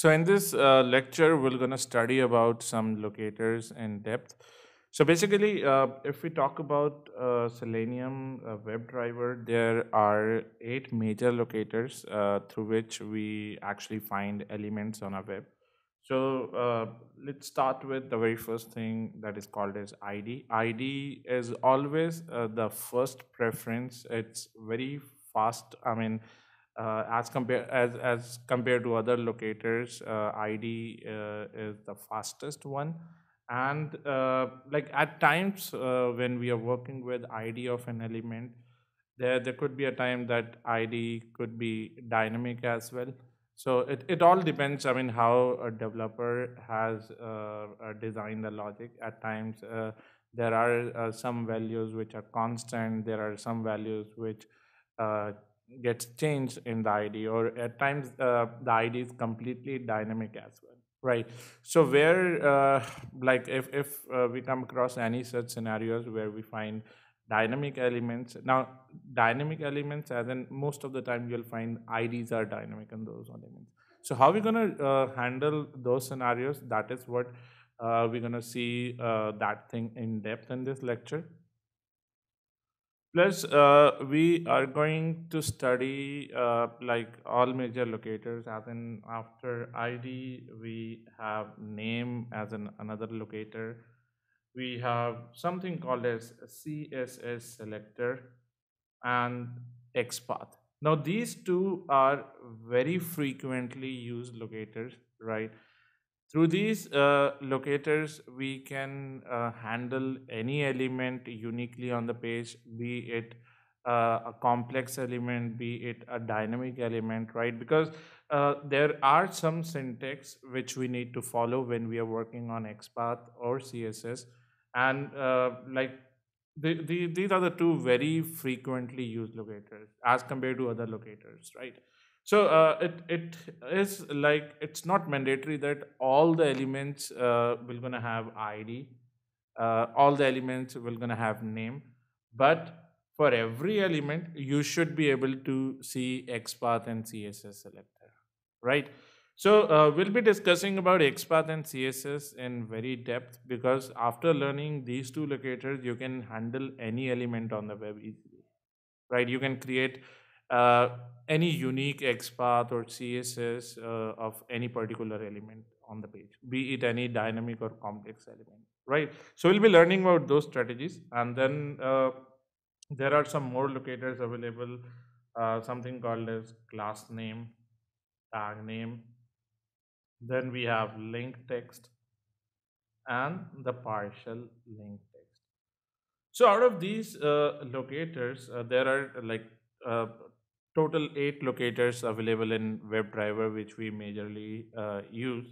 So in this uh, lecture, we're going to study about some locators in depth. So basically, uh, if we talk about uh, Selenium WebDriver, there are eight major locators uh, through which we actually find elements on a web. So uh, let's start with the very first thing that is called as ID. ID is always uh, the first preference. It's very fast. I mean, uh, as compared as, as compared to other locators, uh, ID uh, is the fastest one. And uh, like at times uh, when we are working with ID of an element, there there could be a time that ID could be dynamic as well. So it, it all depends. I mean, how a developer has uh, designed the logic. At times there are some values which are constant. There are some values which gets changed in the ID, or at times uh, the ID is completely dynamic as well, right? So where, uh, like, if if uh, we come across any such scenarios where we find dynamic elements now dynamic elements as in most of the time you'll find ids are dynamic in those elements so how are we going to uh, handle those scenarios that is what uh, we're going to see uh, that thing in depth in this lecture Plus, uh, we are going to study uh, like all major locators as in after ID, we have name as an another locator. We have something called as CSS selector and XPath. Now, these two are very frequently used locators, right? Through these uh, locators, we can uh, handle any element uniquely on the page, be it uh, a complex element, be it a dynamic element, right? Because uh, there are some syntax which we need to follow when we are working on XPath or CSS. And uh, like the, the, these are the two very frequently used locators as compared to other locators, right? So uh, it, it is like, it's not mandatory that all the elements uh, will gonna have ID, uh, all the elements will gonna have name, but for every element, you should be able to see XPath and CSS selector, right? So uh, we'll be discussing about XPath and CSS in very depth because after learning these two locators, you can handle any element on the web easily, right? You can create uh, any unique XPath or CSS uh, of any particular element on the page, be it any dynamic or complex element, right? So we'll be learning about those strategies and then uh, there are some more locators available, something called as class name, tag name, then we have link text and the partial link text so out of these uh, locators uh, there are like uh, total eight locators available in WebDriver, which we majorly uh, use.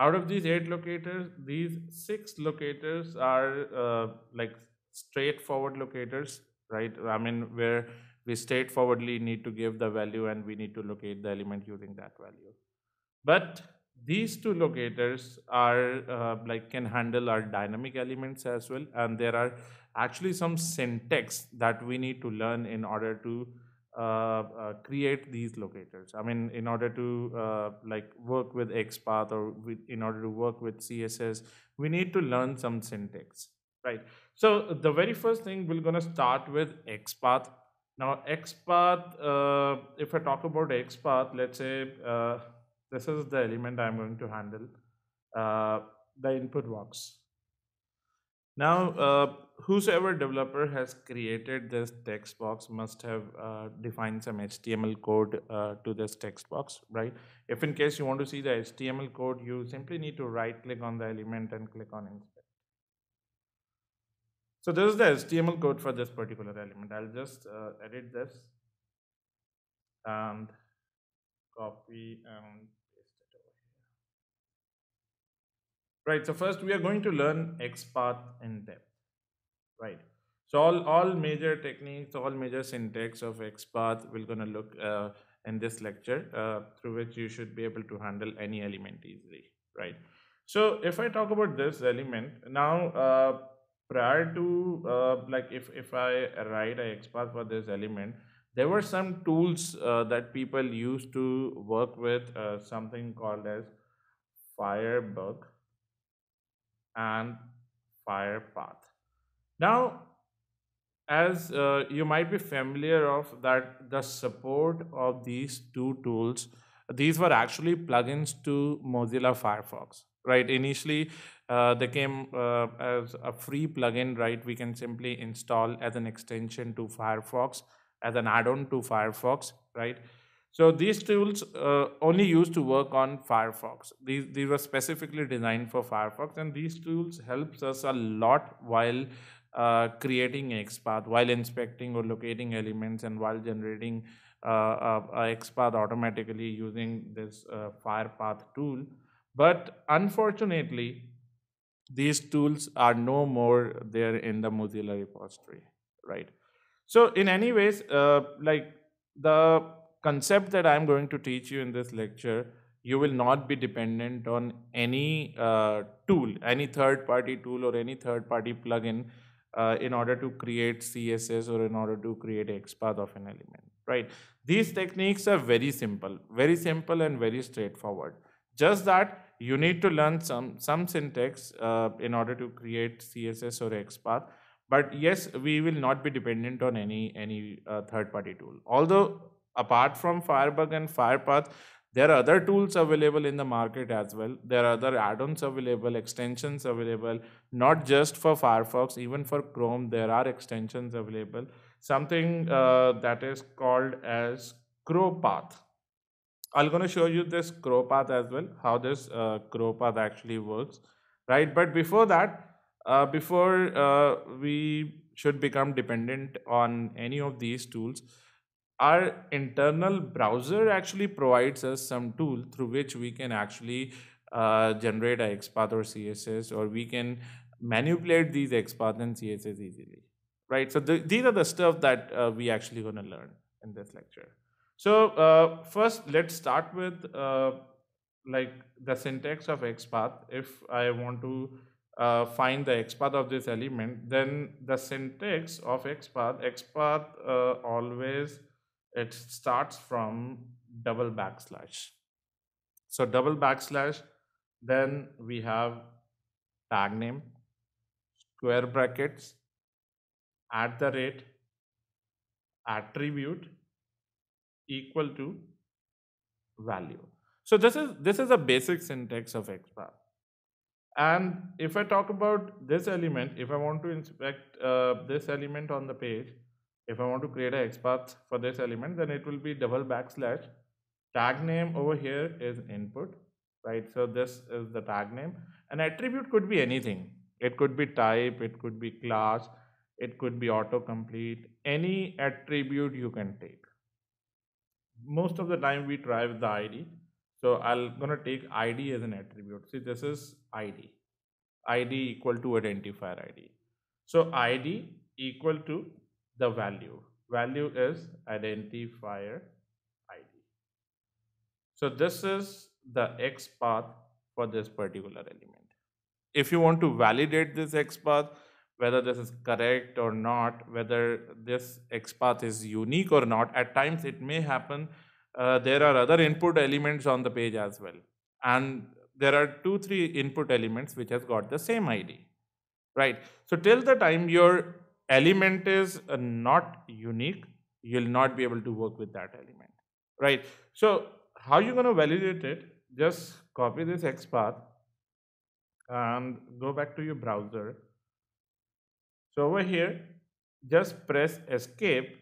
Out of these eight locators, these six locators are uh, like straightforward locators, right? I mean, where we straightforwardly need to give the value and we need to locate the element using that value. But these two locators are uh, like can handle our dynamic elements as well. And there are actually some syntax that we need to learn in order to uh, uh, create these locators. I mean, in order to uh, like work with XPath or with, in order to work with CSS, we need to learn some syntax, right? So the very first thing we're gonna start with XPath. Now XPath, uh, if I talk about XPath, let's say uh, this is the element I'm going to handle, the input box, now, uh, whosoever developer has created this text box must have uh, defined some HTML code uh, to this text box, right? If in case you want to see the HTML code, you simply need to right click on the element and click on inspect. So this is the HTML code for this particular element. I'll just uh, edit this and copy and right? So first we are going to learn XPath in depth, right? So all, all major techniques, all major syntax of XPath we're going to look uh, in this lecture uh, through which you should be able to handle any element easily, right? So if I talk about this element, now uh, prior to uh, like if, if I write a XPath for this element, there were some tools uh, that people used to work with uh, something called as Firebug and fire path. Now, as uh, you might be familiar of that the support of these two tools, these were actually plugins to Mozilla Firefox, right? Initially, uh, they came uh, as a free plugin, right? We can simply install as an extension to Firefox, as an add-on to Firefox, right? So these tools uh, only used to work on Firefox. These, these were specifically designed for Firefox and these tools helps us a lot while uh, creating XPath, while inspecting or locating elements and while generating uh, a, uh, a XPath automatically using this uh, FirePath tool. But unfortunately, these tools are no more there in the Mozilla repository, right? So in any ways, uh, like the concept that I'm going to teach you in this lecture, you will not be dependent on any uh, tool, any third-party tool or any third-party plugin uh, in order to create CSS or in order to create XPath of an element, right? These techniques are very simple, very simple and very straightforward. Just that you need to learn some, some syntax uh, in order to create CSS or XPath. But yes, we will not be dependent on any, any uh, third-party tool. Although apart from Firebug and Firepath, there are other tools available in the market as well. There are other add-ons available, extensions available, not just for Firefox, even for Chrome, there are extensions available. Something uh, that is called as Crowpath. I'm going to show you this Crowpath as well, how this uh, Crowpath actually works, right? But before that, uh, before uh, we should become dependent on any of these tools, our internal browser actually provides us some tool through which we can actually uh, generate a XPath or CSS, or we can manipulate these XPath and CSS easily, right? So th these are the stuff that uh, we actually going to learn in this lecture. So uh, first, let's start with uh, like the syntax of XPath. If I want to uh, find the XPath of this element, then the syntax of XPath, XPath uh, always it starts from double backslash. So double backslash, then we have tag name, square brackets, at the rate, attribute equal to value. So this is this is a basic syntax of XPath. And if I talk about this element, if I want to inspect uh, this element on the page, if I want to create an XPath for this element, then it will be double backslash. Tag name over here is input, right? So this is the tag name. An attribute could be anything. It could be type, it could be class, it could be autocomplete, any attribute you can take. Most of the time we try with the ID. So I'm gonna take ID as an attribute. See, this is ID. ID equal to identifier ID. So ID equal to the value. Value is identifier ID. So this is the X path for this particular element. If you want to validate this X path, whether this is correct or not, whether this X path is unique or not, at times it may happen. Uh, there are other input elements on the page as well. And there are two, three input elements which has got the same ID, right? So till the time your element is uh, not unique, you'll not be able to work with that element, right? So how you're going to validate it, just copy this XPath and go back to your browser. So over here, just press escape,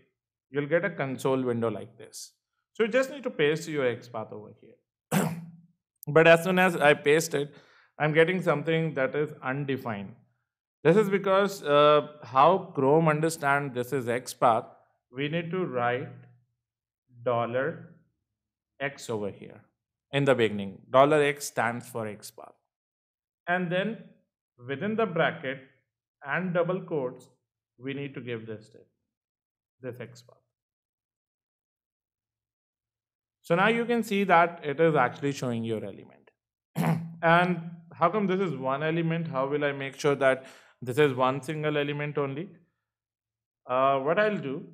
you'll get a console window like this. So you just need to paste your XPath over here. but as soon as I paste it, I'm getting something that is undefined. This is because uh, how Chrome understands this is XPath, we need to write dollar $x over here in the beginning. Dollar $x stands for XPath. And then within the bracket and double quotes, we need to give this step, this XPath. So now you can see that it is actually showing your element. and how come this is one element? How will I make sure that this is one single element only uh, what I'll do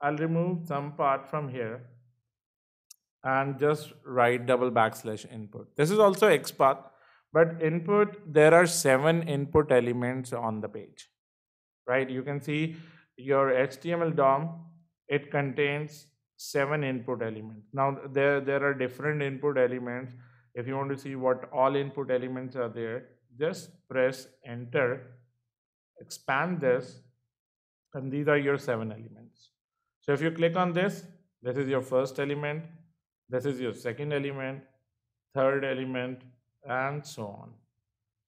I'll remove some part from here and just write double backslash input this is also XPath but input there are seven input elements on the page right you can see your HTML DOM it contains seven input elements now there there are different input elements if you want to see what all input elements are there just press enter expand this, and these are your seven elements. So if you click on this, this is your first element, this is your second element, third element, and so on.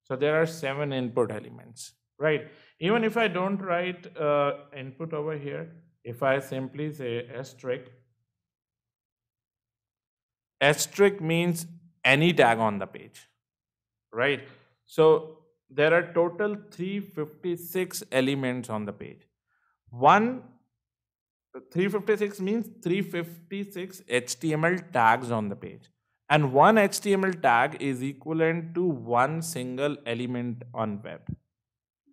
So there are seven input elements, right? Even if I don't write uh, input over here, if I simply say asterisk, asterisk means any tag on the page, right? So there are total 356 elements on the page. One 356 means 356 HTML tags on the page. And one HTML tag is equivalent to one single element on web.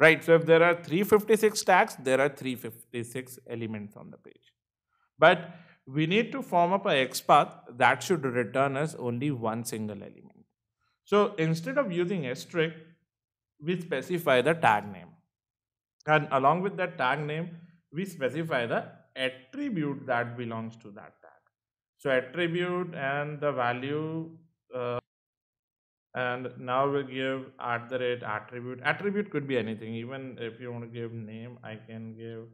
Right, so if there are 356 tags, there are 356 elements on the page. But we need to form up a XPath that should return us only one single element. So instead of using a string we specify the tag name. And along with that tag name, we specify the attribute that belongs to that tag. So attribute and the value uh, and now we'll give at the rate attribute. Attribute could be anything. Even if you want to give name, I can give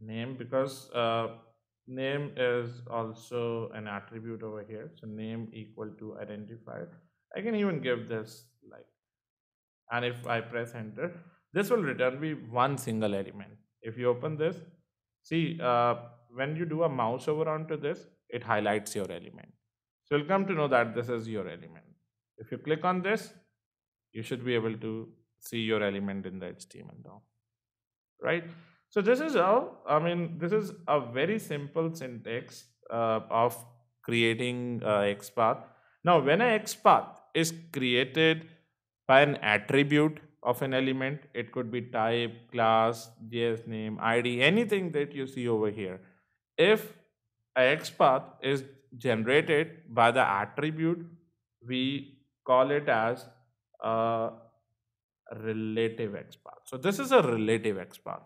name because uh, name is also an attribute over here. So name equal to identifier. I can even give this and if I press enter this will return me one single element if you open this see uh, when you do a mouse over onto this it highlights your element so you'll come to know that this is your element if you click on this you should be able to see your element in the HTML DOM right so this is how I mean this is a very simple syntax uh, of creating uh, XPath now when a XPath is created by an attribute of an element. It could be type, class, JS name, ID, anything that you see over here. If a XPath is generated by the attribute, we call it as a relative XPath. So this is a relative XPath.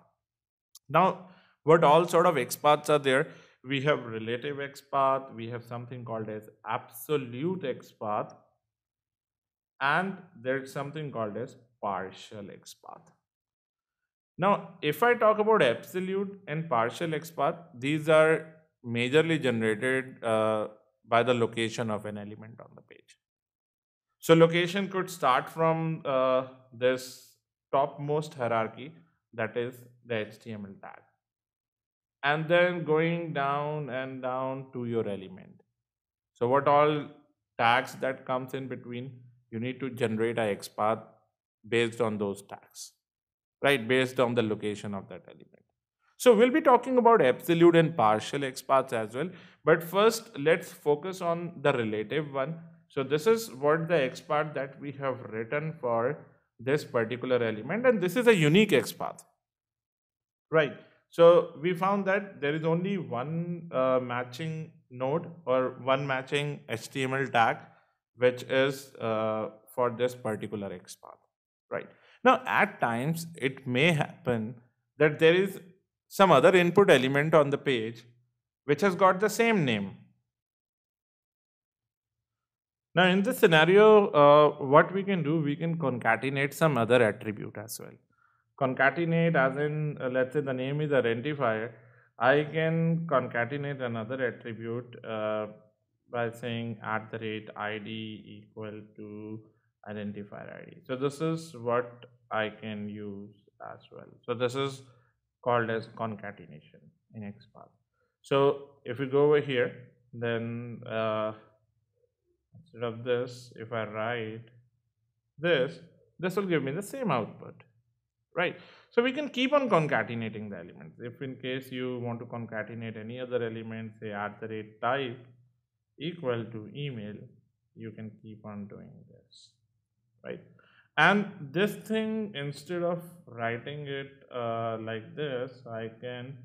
Now, what all sort of XPaths are there? We have relative XPath, we have something called as absolute XPath, and there's something called as partial x path. Now, if I talk about absolute and partial x path, these are majorly generated uh, by the location of an element on the page. So location could start from uh, this topmost hierarchy that is the HTML tag and then going down and down to your element. So what all tags that comes in between you need to generate an XPath based on those tags, right? Based on the location of that element. So we'll be talking about absolute and partial XPaths as well. But first, let's focus on the relative one. So this is what the XPath that we have written for this particular element. And this is a unique XPath, right? So we found that there is only one uh, matching node or one matching HTML tag which is uh, for this particular X path, right? Now, at times it may happen that there is some other input element on the page which has got the same name. Now, in this scenario, uh, what we can do, we can concatenate some other attribute as well. Concatenate as in, uh, let's say the name is identifier, I can concatenate another attribute uh, by saying at the rate id equal to identifier id so this is what i can use as well so this is called as concatenation in xpath so if we go over here then uh, instead of this if i write this this will give me the same output right so we can keep on concatenating the elements if in case you want to concatenate any other element say at the rate type equal to email you can keep on doing this right and this thing instead of writing it uh, like this I can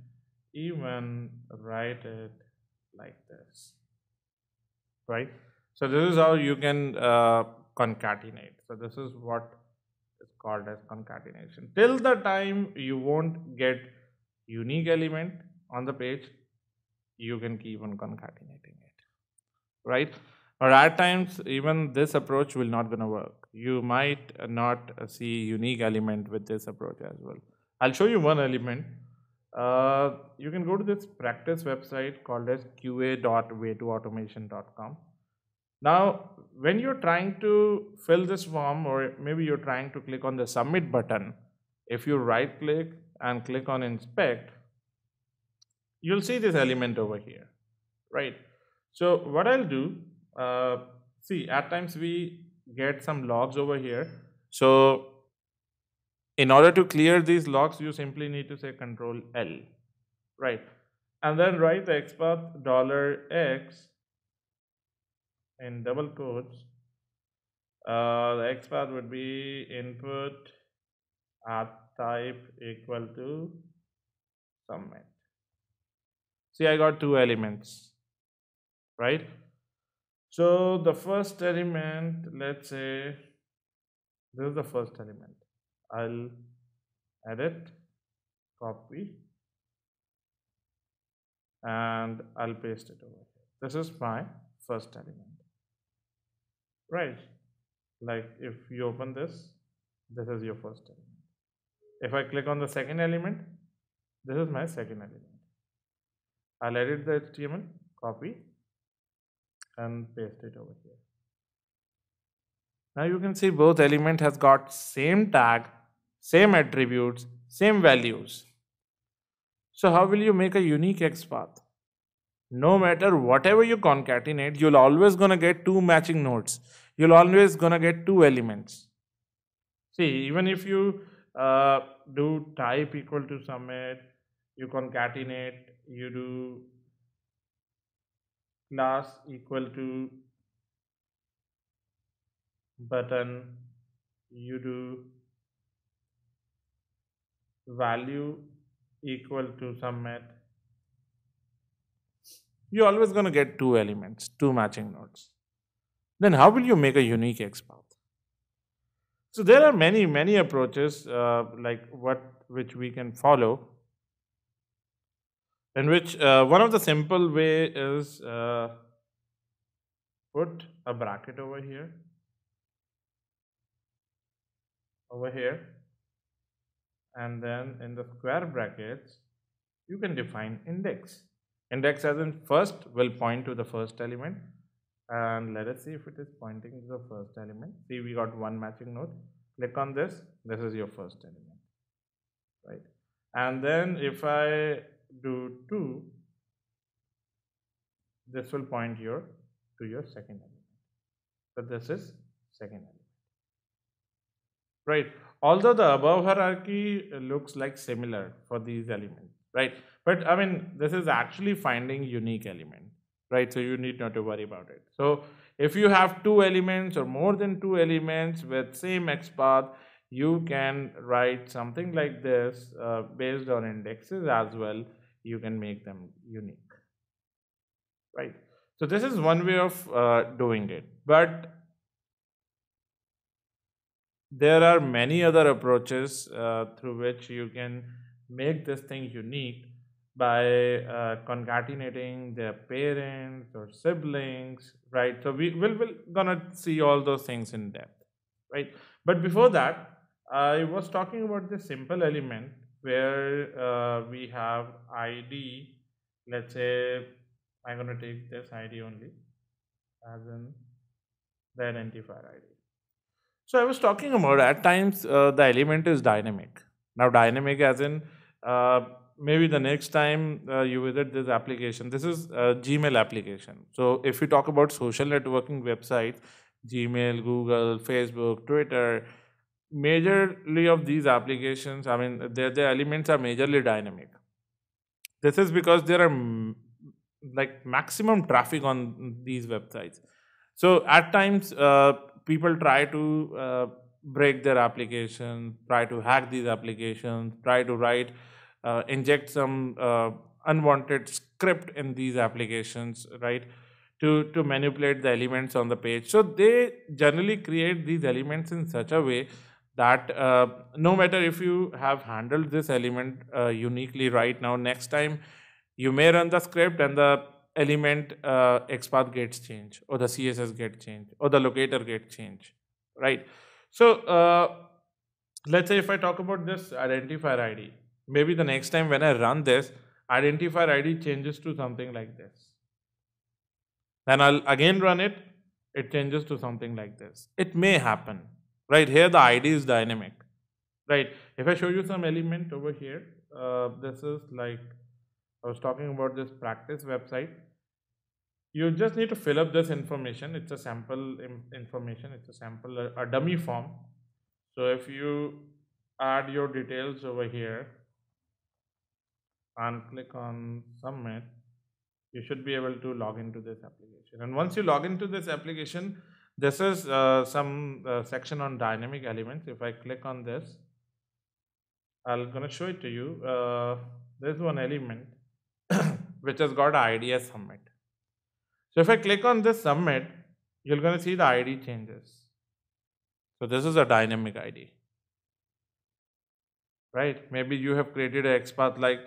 even write it like this right so this is how you can uh, concatenate so this is what is called as concatenation till the time you won't get unique element on the page you can keep on concatenating right? Or at times, even this approach will not gonna work. You might not see unique element with this approach as well. I'll show you one element. Uh, you can go to this practice website called as qa.way2automation.com. Now, when you're trying to fill this form or maybe you're trying to click on the submit button, if you right click and click on inspect, you'll see this element over here, right? So what I'll do, uh, see at times we get some logs over here. So in order to clear these logs, you simply need to say control L, right? And then write the xpath dollar $x in double quotes. Uh, the xpath would be input at type equal to submit. See, I got two elements right so the first element let's say this is the first element i'll edit copy and i'll paste it over here this is my first element right like if you open this this is your first element if I click on the second element, this is my second element. I'll edit the HTML, copy, and paste it over here. Now you can see both element has got same tag, same attributes, same values. So how will you make a unique XPath? No matter whatever you concatenate, you'll always gonna get two matching nodes. You'll always gonna get two elements. See, even if you uh, do type equal to submit, you concatenate, you do Class equal to button You do value equal to submit you're always going to get two elements, two matching nodes. Then how will you make a unique XPath? So there are many, many approaches uh, like what which we can follow in which uh, one of the simple way is uh, put a bracket over here over here and then in the square brackets you can define index index as in first will point to the first element and let us see if it is pointing to the first element see we got one matching node click on this this is your first element right and then if i do 2, this will point your to your second element. So this is second element. Right. Although the above hierarchy looks like similar for these elements, right? But I mean, this is actually finding unique element, right? So you need not to worry about it. So if you have two elements or more than two elements with same x path, you can write something like this uh, based on indexes as well you can make them unique right so this is one way of uh, doing it but there are many other approaches uh, through which you can make this thing unique by uh, concatenating their parents or siblings right so we will will gonna see all those things in depth right but before that i was talking about the simple element where uh, we have id let's say i'm going to take this id only as in the identifier id so i was talking about at times uh, the element is dynamic now dynamic as in uh, maybe the next time uh, you visit this application this is a gmail application so if we talk about social networking websites gmail google facebook twitter majorly of these applications, I mean, their, their elements are majorly dynamic. This is because there are like maximum traffic on these websites. So at times, uh, people try to uh, break their application, try to hack these applications, try to write, uh, inject some uh, unwanted script in these applications, right? To, to manipulate the elements on the page. So they generally create these elements in such a way that uh, no matter if you have handled this element uh, uniquely right now, next time you may run the script and the element uh, XPath gets changed or the CSS gets changed or the locator gets changed, right? So uh, let's say if I talk about this identifier ID, maybe the next time when I run this, identifier ID changes to something like this. Then I'll again run it, it changes to something like this. It may happen right? Here the ID is dynamic, right? If I show you some element over here, uh, this is like, I was talking about this practice website. You just need to fill up this information. It's a sample information. It's a sample, a, uh, a dummy form. So if you add your details over here and click on submit, you should be able to log into this application. And once you log into this application, this is uh, some uh, section on dynamic elements. If I click on this, I'm going to show it to you. Uh, there's one element which has got as submit. So if I click on this submit, you're going to see the ID changes. So this is a dynamic ID. Right? Maybe you have created an XPath like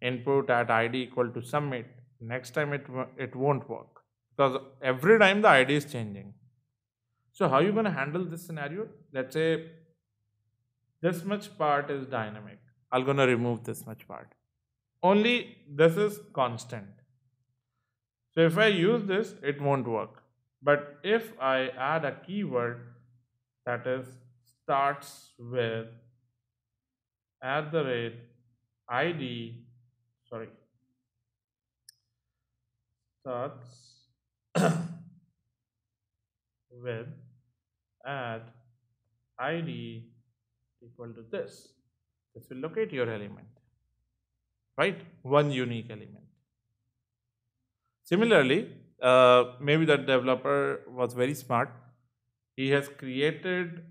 input at ID equal to submit. Next time it, it won't work because every time the ID is changing. So how are you going to handle this scenario? Let's say this much part is dynamic. I'm going to remove this much part. Only this is constant. So if I use this, it won't work. But if I add a keyword that is starts with at the rate id, sorry, starts with add id equal to this. This will locate your element, right? One unique element. Similarly, uh, maybe the developer was very smart. He has created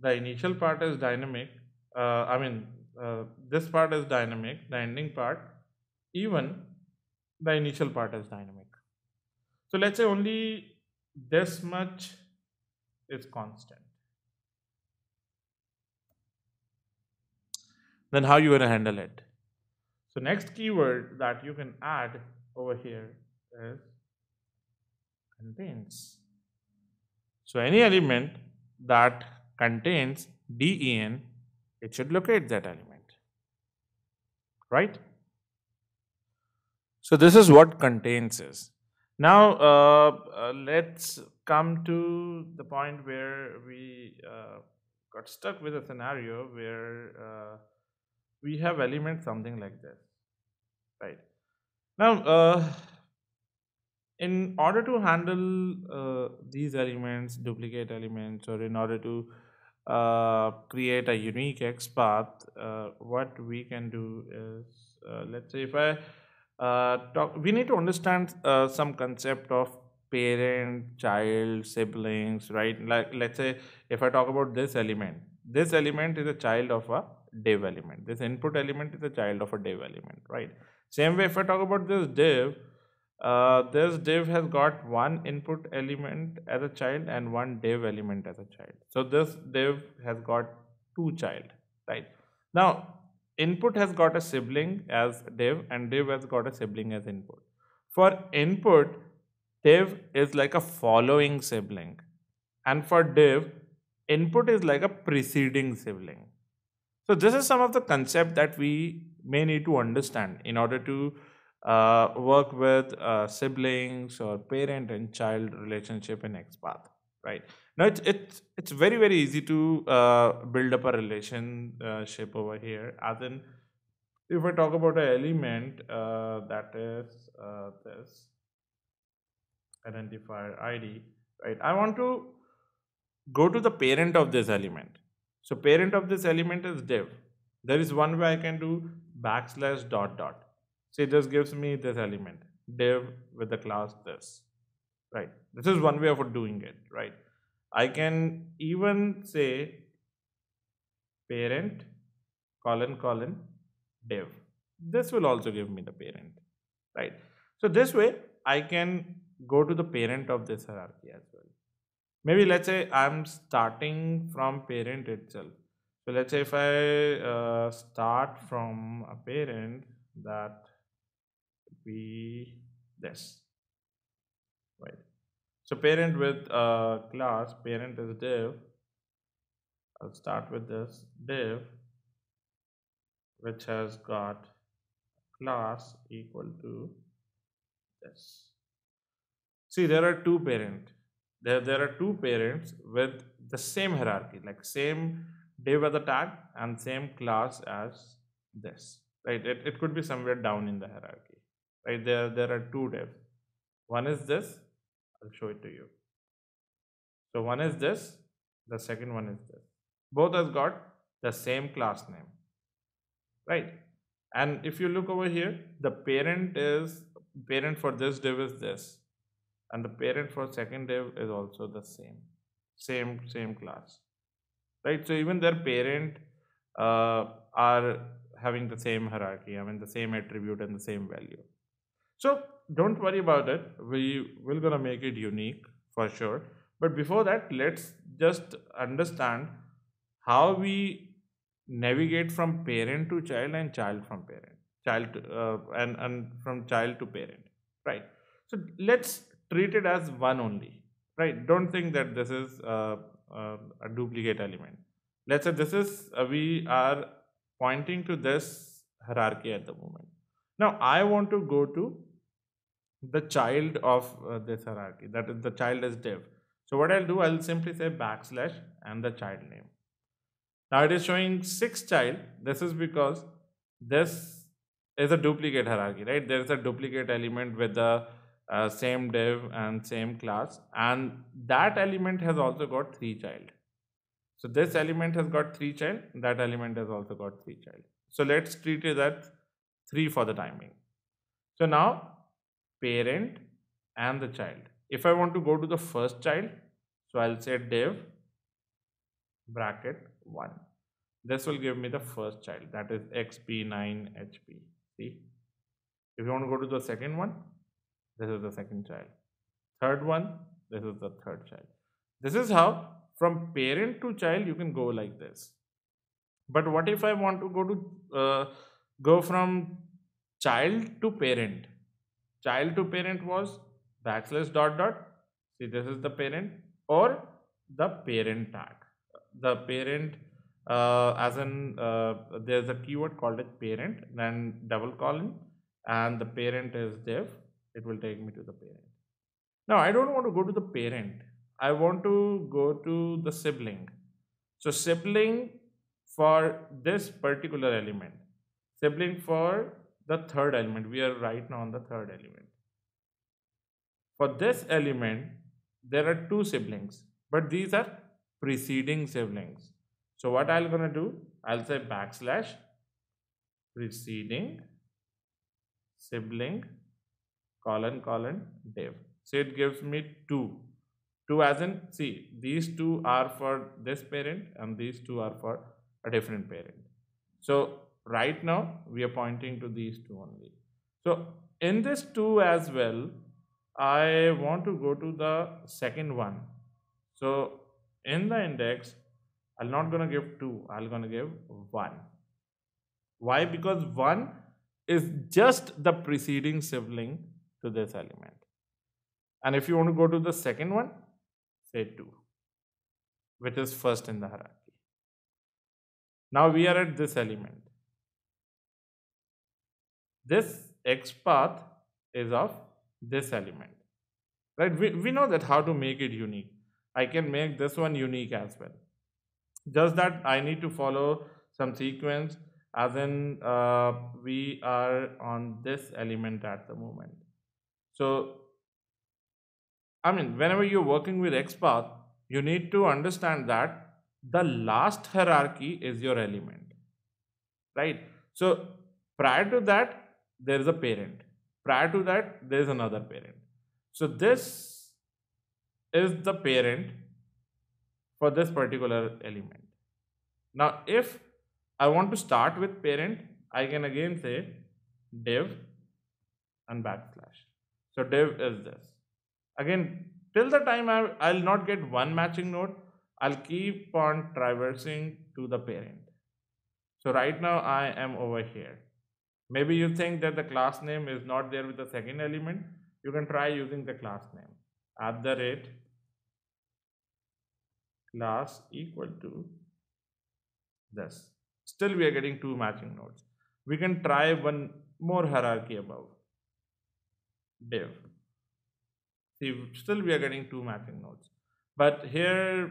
the initial part as dynamic. Uh, I mean, uh, this part is dynamic, the ending part, even the initial part is dynamic. So let's say only this much is constant. Then how you going to handle it? So next keyword that you can add over here is contains. So any element that contains DEN, it should locate that element, right? So this is what contains is. Now, uh, uh, let's come to the point where we uh, got stuck with a scenario where uh, we have elements something like this, right? Now, uh, in order to handle uh, these elements, duplicate elements, or in order to uh, create a unique XPath, uh, what we can do is, uh, let's say if I uh, talk, we need to understand uh, some concept of parent, child, siblings, right? Like let's say if I talk about this element, this element is a child of a div element. This input element is a child of a div element, right? Same way if I talk about this div, uh, this div has got one input element as a child and one div element as a child. So this div has got two child, right? Now input has got a sibling as div and div has got a sibling as input. For input, div is like a following sibling and for div, input is like a preceding sibling. So this is some of the concept that we may need to understand in order to uh, work with uh, siblings or parent and child relationship in XPath, right? Now it's it's it's very very easy to uh, build up a relationship over here. As in, if I talk about an element uh, that is uh, this identifier ID, right? I want to go to the parent of this element. So parent of this element is div. There is one way I can do backslash dot dot. So it just gives me this element div with the class this, right? This is one way of doing it, right? I can even say parent colon colon div. This will also give me the parent, right? So this way I can go to the parent of this hierarchy as well. Maybe let's say I'm starting from parent itself. So let's say if I uh, start from a parent that be this, right? So parent with uh, class, parent is div. I'll start with this div, which has got class equal to this. See, there are two parent. There, there are two parents with the same hierarchy, like same div as a tag and same class as this, right? It, it could be somewhere down in the hierarchy, right? There, there are two divs. One is this I'll show it to you. So one is this, the second one is this. Both has got the same class name, right? And if you look over here, the parent is parent for this div is this, and the parent for second div is also the same, same same class, right? So even their parent uh, are having the same hierarchy, I mean the same attribute and the same value. So don't worry about it. We will gonna make it unique for sure. But before that, let's just understand how we navigate from parent to child and child from parent, child to, uh, and and from child to parent, right? So let's treat it as one only, right? Don't think that this is a uh, uh, a duplicate element. Let's say this is uh, we are pointing to this hierarchy at the moment. Now I want to go to the child of uh, this hierarchy that is the child is div so what i'll do i'll simply say backslash and the child name now it is showing six child this is because this is a duplicate hierarchy right there is a duplicate element with the uh, same div and same class and that element has also got three child so this element has got three child that element has also got three child so let's treat it as three for the timing so now parent and the child. If I want to go to the first child, so I'll say div bracket 1. This will give me the first child that is XP9HP. See, if you want to go to the second one, this is the second child. Third one, this is the third child. This is how from parent to child you can go like this. But what if I want to go to uh, go from child to parent? child to parent was bachelor's dot dot see this is the parent or the parent tag the parent uh, as in uh, there's a keyword called it parent then double colon and the parent is div it will take me to the parent now i don't want to go to the parent i want to go to the sibling so sibling for this particular element sibling for the third element. We are right now on the third element. For this element, there are two siblings, but these are preceding siblings. So what I'm gonna do, I'll say backslash preceding sibling colon colon div. So it gives me two. Two as in, see, these two are for this parent and these two are for a different parent. So Right now, we are pointing to these two only. So in this two as well, I want to go to the second one. So in the index, I'm not going to give 2, I'm going to give 1. Why? Because 1 is just the preceding sibling to this element. And if you want to go to the second one, say 2, which is first in the hierarchy. Now we are at this element this x path is of this element right we, we know that how to make it unique i can make this one unique as well just that i need to follow some sequence as in uh, we are on this element at the moment so i mean whenever you're working with xpath you need to understand that the last hierarchy is your element right so prior to that there is a parent. Prior to that, there is another parent. So this is the parent for this particular element. Now, if I want to start with parent, I can again say div and backslash. So div is this. Again, till the time I, I'll not get one matching node, I'll keep on traversing to the parent. So right now I am over here. Maybe you think that the class name is not there with the second element. You can try using the class name at the rate class equal to this. Still we are getting two matching nodes. We can try one more hierarchy above div. See, still we are getting two matching nodes. But here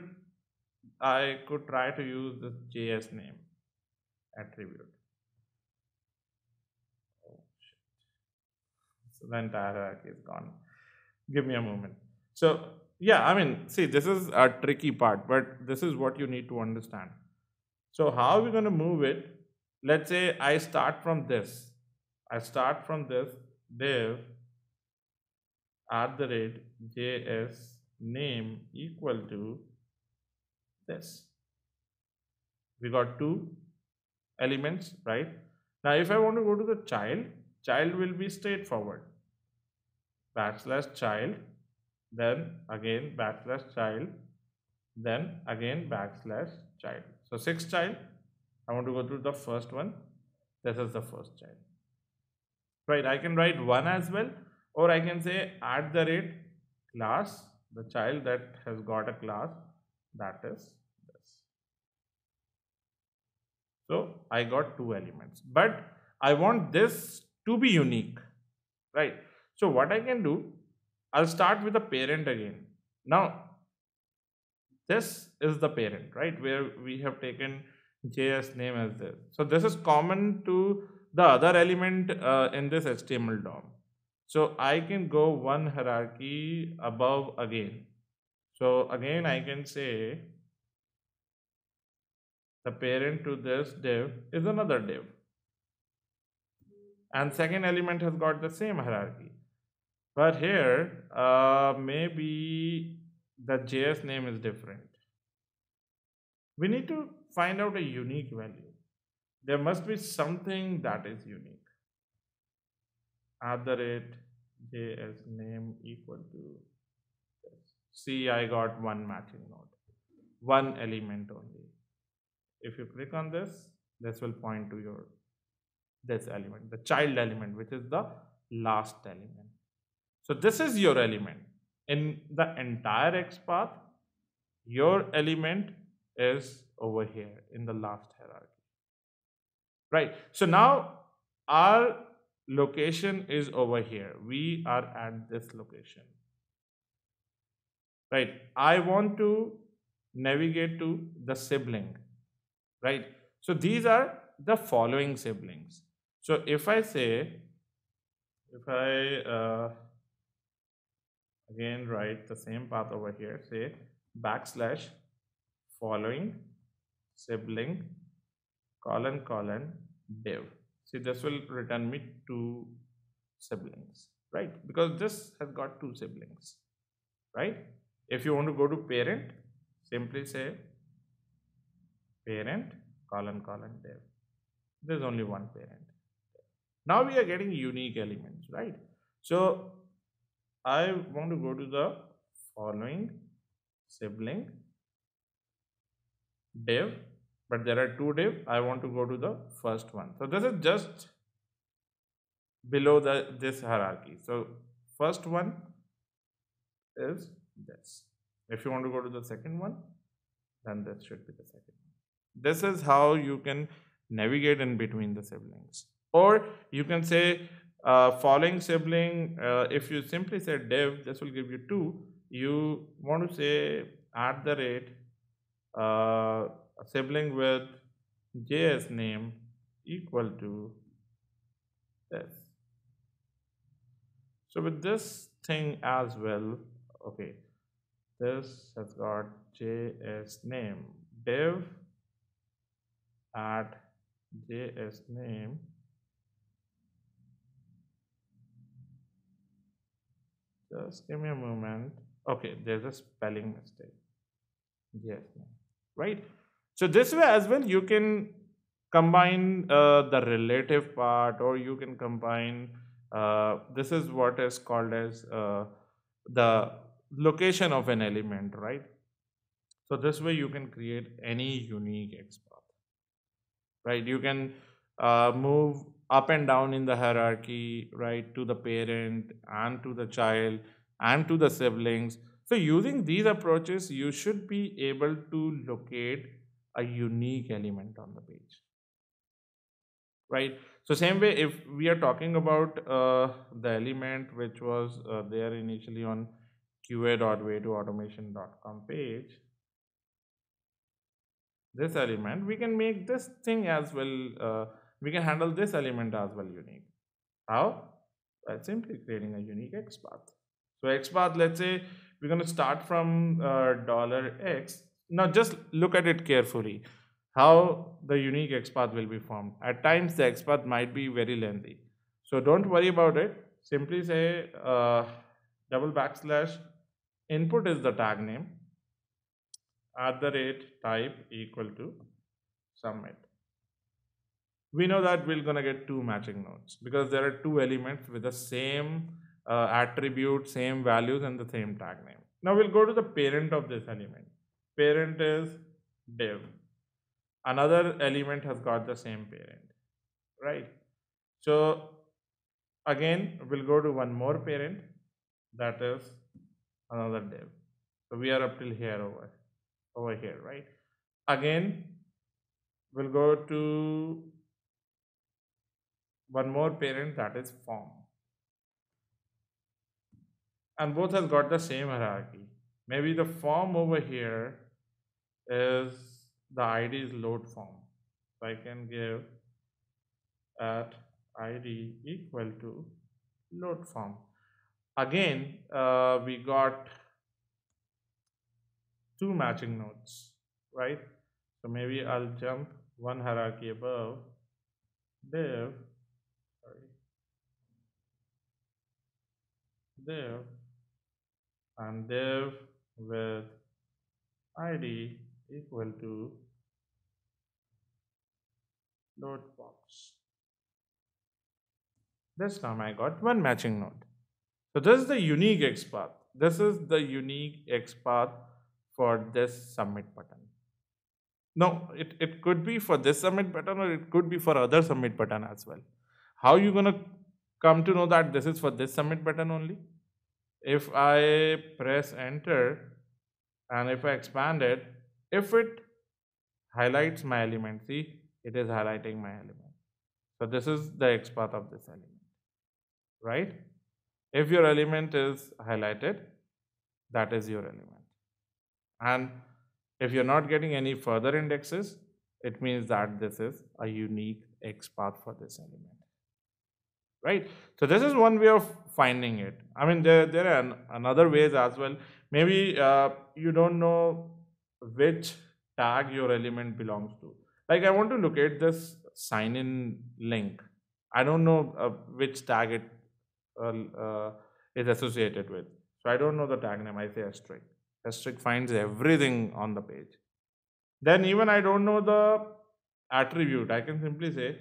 I could try to use the JS name attribute. the entire hierarchy is gone. Give me a moment. So yeah, I mean, see, this is a tricky part, but this is what you need to understand. So how are we going to move it? Let's say I start from this. I start from this div at the rate js name equal to this. We got two elements, right? Now, if I want to go to the child, child will be straightforward backslash child then again backslash child then again backslash child so six child i want to go to the first one this is the first child right i can write one as well or i can say add the rate class the child that has got a class that is this so i got two elements but i want this to be unique right so what I can do, I'll start with the parent again. Now, this is the parent, right? Where we have taken JS name as this. So this is common to the other element uh, in this HTML DOM. So I can go one hierarchy above again. So again, I can say the parent to this div is another div. And second element has got the same hierarchy but here uh, maybe the JS name is different. We need to find out a unique value. There must be something that is unique. At the rate JS name equal to this. See, I got one matching node, one element only. If you click on this, this will point to your this element, the child element, which is the last element. So this is your element. In the entire XPath. your element is over here in the last hierarchy. Right. So now our location is over here. We are at this location. Right. I want to navigate to the sibling. Right. So these are the following siblings. So if I say, if I uh, again write the same path over here say backslash following sibling colon colon div see this will return me two siblings right because this has got two siblings right if you want to go to parent simply say parent colon colon div there's only one parent now we are getting unique elements right so I want to go to the following sibling div but there are two div I want to go to the first one so this is just below the this hierarchy so first one is this if you want to go to the second one then this should be the second one this is how you can navigate in between the siblings or you can say uh, following sibling, uh, if you simply say div, this will give you 2. You want to say at the rate uh, sibling with JS name equal to this. So with this thing as well, okay, this has got JS name div at JS name Just give me a moment. Okay, there's a spelling mistake. Yes, right. So this way as well, you can combine uh, the relative part or you can combine, uh, this is what is called as uh, the location of an element, right? So this way you can create any unique X path, right? You can uh, move up and down in the hierarchy, right, to the parent and to the child and to the siblings. So, using these approaches, you should be able to locate a unique element on the page, right? So, same way, if we are talking about uh, the element which was uh, there initially on qa.way2automation.com page, this element, we can make this thing as well. Uh, we can handle this element as well unique. How? By simply creating a unique x path. So x path, let's say we're going to start from uh, dollar uh, $x. Now just look at it carefully. How the unique x path will be formed. At times the x path might be very lengthy. So don't worry about it. Simply say uh, double backslash input is the tag name at the rate type equal to submit we know that we're going to get two matching nodes because there are two elements with the same uh, attribute, same values, and the same tag name. Now we'll go to the parent of this element. Parent is div. Another element has got the same parent, right? So again, we'll go to one more parent that is another div. So we are up till here over, over here, right? Again, we'll go to one more parent that is form. And both has got the same hierarchy. Maybe the form over here is the id is load form. So I can give at id equal to load form. Again, uh, we got two matching nodes, right? So maybe I'll jump one hierarchy above div Dev and Dev with id equal to load box. This time I got one matching node. So this is the unique XPath. This is the unique XPath for this submit button. Now it, it could be for this submit button or it could be for other submit button as well. How you gonna come to know that this is for this submit button only? if I press enter and if I expand it, if it highlights my element, see, it is highlighting my element. So this is the X path of this element, right? If your element is highlighted, that is your element. And if you're not getting any further indexes, it means that this is a unique X path for this element right? So this is one way of finding it. I mean, there, there are an, another ways as well. Maybe uh, you don't know which tag your element belongs to. Like I want to look at this sign-in link. I don't know uh, which tag it uh, uh is associated with. So I don't know the tag name. I say asterisk. Asterisk finds everything on the page. Then even I don't know the attribute. I can simply say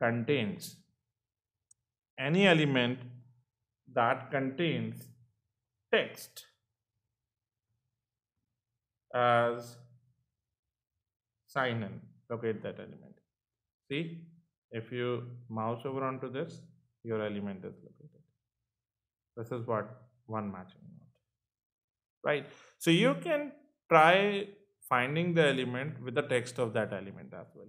contains any element that contains text as sign in locate that element see if you mouse over onto this your element is located this is what one matching node right so you can try finding the element with the text of that element as well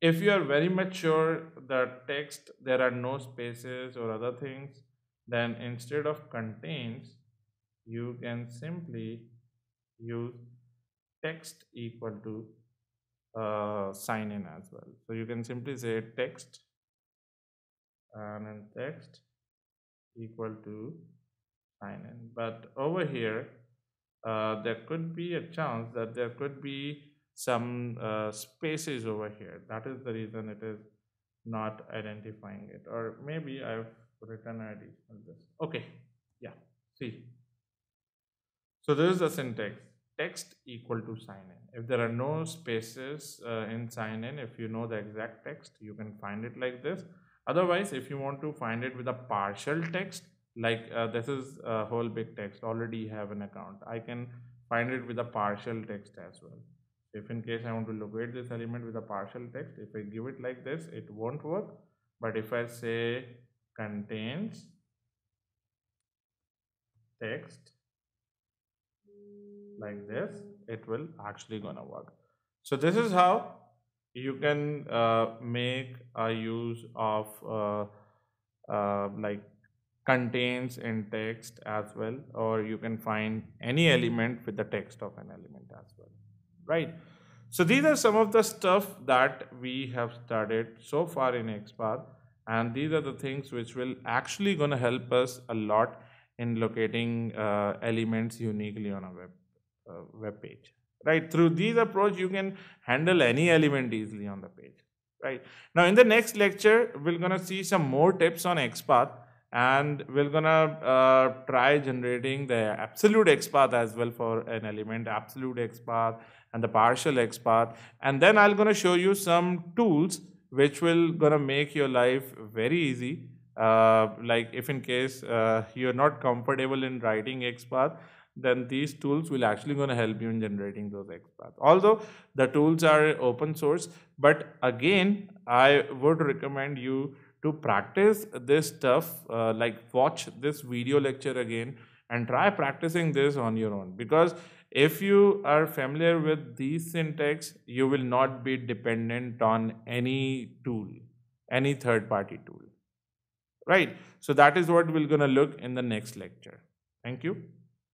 if you are very much sure the text there are no spaces or other things then instead of contains you can simply use text equal to uh, sign in as well so you can simply say text and then text equal to sign in but over here uh, there could be a chance that there could be some uh, spaces over here. That is the reason it is not identifying it. Or maybe I've written it on this. Okay, yeah, see. So this is the syntax, text equal to sign in. If there are no spaces uh, in sign in, if you know the exact text, you can find it like this. Otherwise, if you want to find it with a partial text, like uh, this is a whole big text, already have an account. I can find it with a partial text as well if in case I want to locate this element with a partial text if I give it like this it won't work but if I say contains text like this it will actually gonna work so this is how you can uh, make a use of uh, uh, like contains in text as well or you can find any element with the text of an element as well right? So these are some of the stuff that we have studied so far in XPath and these are the things which will actually going to help us a lot in locating uh, elements uniquely on a web, uh, web page, right? Through these approach, you can handle any element easily on the page, right? Now in the next lecture, we're going to see some more tips on XPath and we're gonna uh, try generating the absolute XPath as well for an element absolute XPath and the partial expat, And then I'm going to show you some tools which will going to make your life very easy. Uh, like if in case uh, you're not comfortable in writing XPath, then these tools will actually going to help you in generating those XPath. Although the tools are open source, but again, I would recommend you to practice this stuff, uh, like watch this video lecture again and try practicing this on your own because if you are familiar with these syntax, you will not be dependent on any tool, any third party tool. Right? So that is what we're going to look in the next lecture. Thank you.